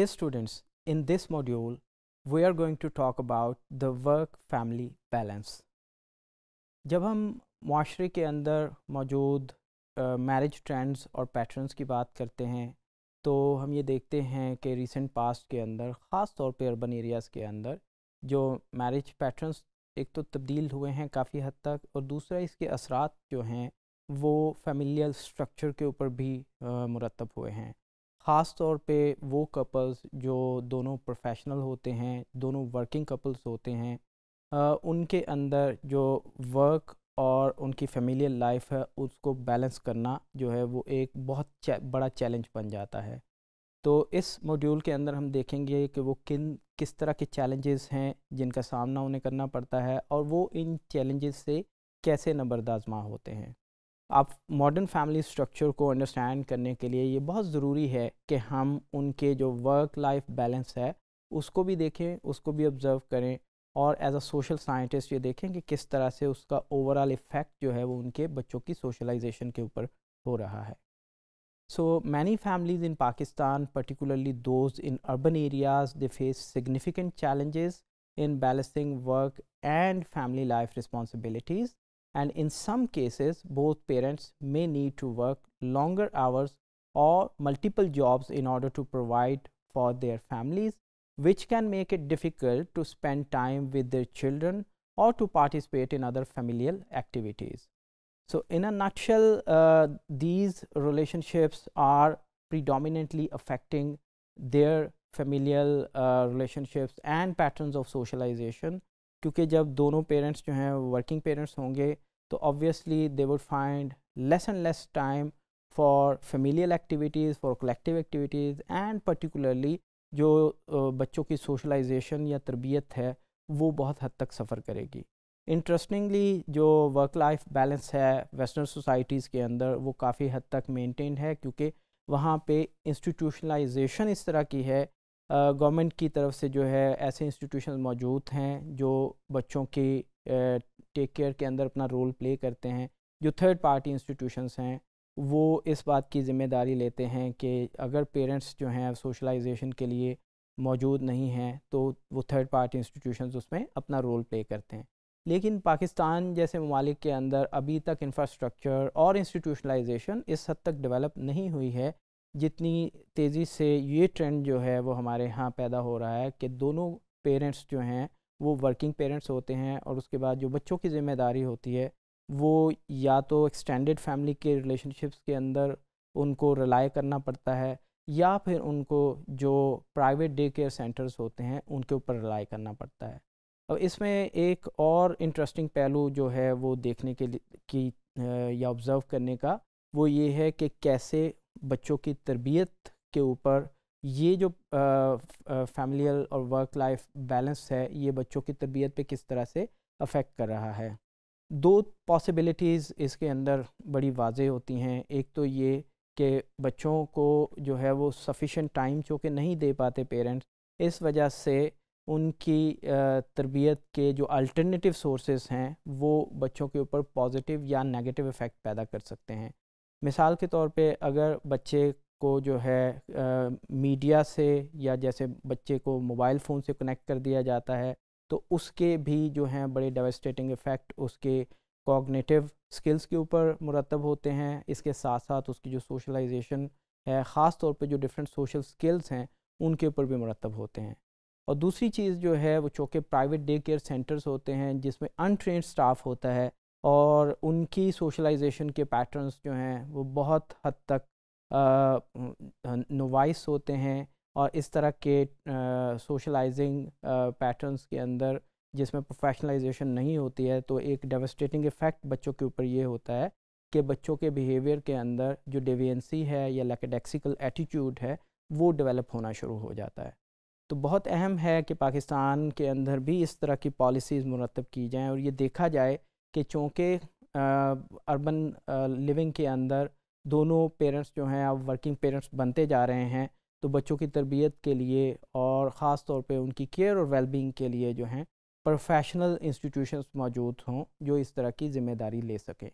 Dear students, in this module, we are going to talk about the work family balance. जब हम माशरे के अंदर मौजूद मैरिज ट्रेंड्स और पैटर्न्स की बात करते हैं तो हम ये देखते हैं कि रिसेंट पास्ट के अंदर ख़ास तौर पर अर्बन एरियाज़ के अंदर जो मैरिज पैटर्न्स एक तो तब्दील हुए हैं काफ़ी हद तक और दूसरा इसके असरा जो हैं वो फैमिलियल स्ट्रक्चर के ऊपर भी मुरतब हुए हैं ख़ास तौर पे वो कपल्स जो दोनों प्रोफेशनल होते हैं दोनों वर्किंग कपल्स होते हैं आ, उनके अंदर जो वर्क और उनकी फैमिलियल लाइफ है उसको बैलेंस करना जो है वो एक बहुत चे, बड़ा चैलेंज बन जाता है तो इस मॉड्यूल के अंदर हम देखेंगे कि वो किन किस तरह के चैलेंजेस हैं जिनका सामना उन्हें करना पड़ता है और वो इन चैलेंजेस से कैसे नबरदाजमा होते हैं आप मॉडर्न फैमिली स्ट्रक्चर को अंडरस्टैंड करने के लिए ये बहुत ज़रूरी है कि हम उनके जो वर्क लाइफ बैलेंस है उसको भी देखें उसको भी ऑब्ज़र्व करें और एज अ सोशल साइंटिस्ट ये देखें कि किस तरह से उसका ओवरऑल इफ़ेक्ट जो है वो उनके बच्चों की सोशलाइजेशन के ऊपर हो रहा है so many families in Pakistan particularly those in urban areas they face significant challenges in balancing work and family life responsibilities and in some cases both parents may need to work longer hours or multiple jobs in order to provide for their families which can make it difficult to spend time with their children or to participate in other familial activities. So, in a nutshell uh, these relationships are predominantly affecting their familial uh, relationships and patterns of socialization क्योंकि जब दोनों parents जो हैं working parents होंगे तो obviously they would find less and less time for familial activities for collective activities and particularly जो बच्चों की सोशलाइजेशन या तरबियत है वो बहुत हद तक सफ़र करेगी इंटरेस्टिंगली जो वर्क लाइफ बैलेंस है वेस्टर्न सोसाइटीज़ के अंदर वो काफ़ी हद तक मेनटेन है क्योंकि वहाँ पे इंस्टीट्यूशनलाइजेशन इस तरह की है गवर्नमेंट की तरफ से जो है ऐसे इंस्टीट्यूशन मौजूद हैं जो बच्चों की टेक केयर के अंदर अपना रोल प्ले करते हैं जो थर्ड पार्टी इंस्टीट्यूशंस हैं वो इस बात की ज़िम्मेदारी लेते हैं कि अगर पेरेंट्स जो हैं सोशलाइजेशन के लिए मौजूद नहीं हैं तो वो थर्ड पार्टी इंस्टीट्यूशंस उसमें अपना रोल प्ले करते हैं लेकिन पाकिस्तान जैसे ममालिक के अंदर अभी तक इंफ्रास्ट्रक्चर और इंस्टीट्यूशनलाइजेशन इस हद तक डेवलप नहीं हुई है जितनी तेज़ी से ये ट्रेंड जो है वो हमारे यहाँ पैदा हो रहा है कि दोनों पेरेंट्स जो हैं वो वर्किंग पेरेंट्स होते हैं और उसके बाद जो बच्चों की ज़िम्मेदारी होती है वो या तो एक्सटेंडेड फैमिली के रिलेशनशिप्स के अंदर उनको रिलाई करना पड़ता है या फिर उनको जो प्राइवेट डे केयर सेंटर्स होते हैं उनके ऊपर रिलाई करना पड़ता है अब इसमें एक और इंटरेस्टिंग पहलू जो है वो देखने के लिए की या ऑब्ज़र्व करने का वो ये है कि कैसे बच्चों की तरबियत के ऊपर ये जो फैमिलियल और वर्क लाइफ बैलेंस है ये बच्चों की तरबियत पे किस तरह से अफेक्ट कर रहा है दो पॉसिबिलिटीज़ इसके अंदर बड़ी वाजे होती हैं एक तो ये कि बच्चों को जो है वो सफिशेंट टाइम चूँकि नहीं दे पाते पेरेंट्स इस वजह से उनकी तरबियत के जो अल्टरनेटिव सोर्सेज हैं वो बच्चों के ऊपर पॉजिटिव या नेगेटिव इफ़ेक्ट पैदा कर सकते हैं मिसाल के तौर पे अगर बच्चे को जो है आ, मीडिया से या जैसे बच्चे को मोबाइल फ़ोन से कनेक्ट कर दिया जाता है तो उसके भी जो हैं बड़े डेवस्टेटिंग इफ़ेक्ट उसके कॉग्निटिव स्किल्स के ऊपर मुरतब होते हैं इसके साथ साथ उसकी जो सोशलाइजेशन है ख़ास तौर पे जो डिफरेंट सोशल स्किल्स हैं उनके ऊपर भी मुरतब होते हैं और दूसरी चीज़ जो है वो चूँकि प्राइवेट डे केयर सेंटर्स होते हैं जिसमें अनट्रेंड स्टाफ होता है और उनकी सोशलाइजेशन के पैटर्न्स जो हैं वो बहुत हद तक नोवाइस होते हैं और इस तरह के सोशलाइजिंग पैटर्न्स के अंदर जिसमें प्रोफेशनलाइजेशन नहीं होती है तो एक डेवस्टेटिंग इफ़ेक्ट बच्चों के ऊपर ये होता है कि बच्चों के बिहेवियर के अंदर जो डेवियंसी है या लैकेडेक्सिकल एटीट्यूड है वो डेवलप होना शुरू हो जाता है तो बहुत अहम है कि पाकिस्तान के अंदर भी इस तरह की पॉलिसीज़ मुरतब की जाएँ और ये देखा जाए कि चूँकि अर्बन लिविंग के अंदर दोनों पेरेंट्स जो हैं अब वर्किंग पेरेंट्स बनते जा रहे हैं तो बच्चों की तरबियत के लिए और ख़ास तौर पे उनकी केयर और वेलबींग के लिए जो हैं प्रोफेशनल इंस्टीट्यूशंस मौजूद हों जो इस तरह की ज़िम्मेदारी ले सकें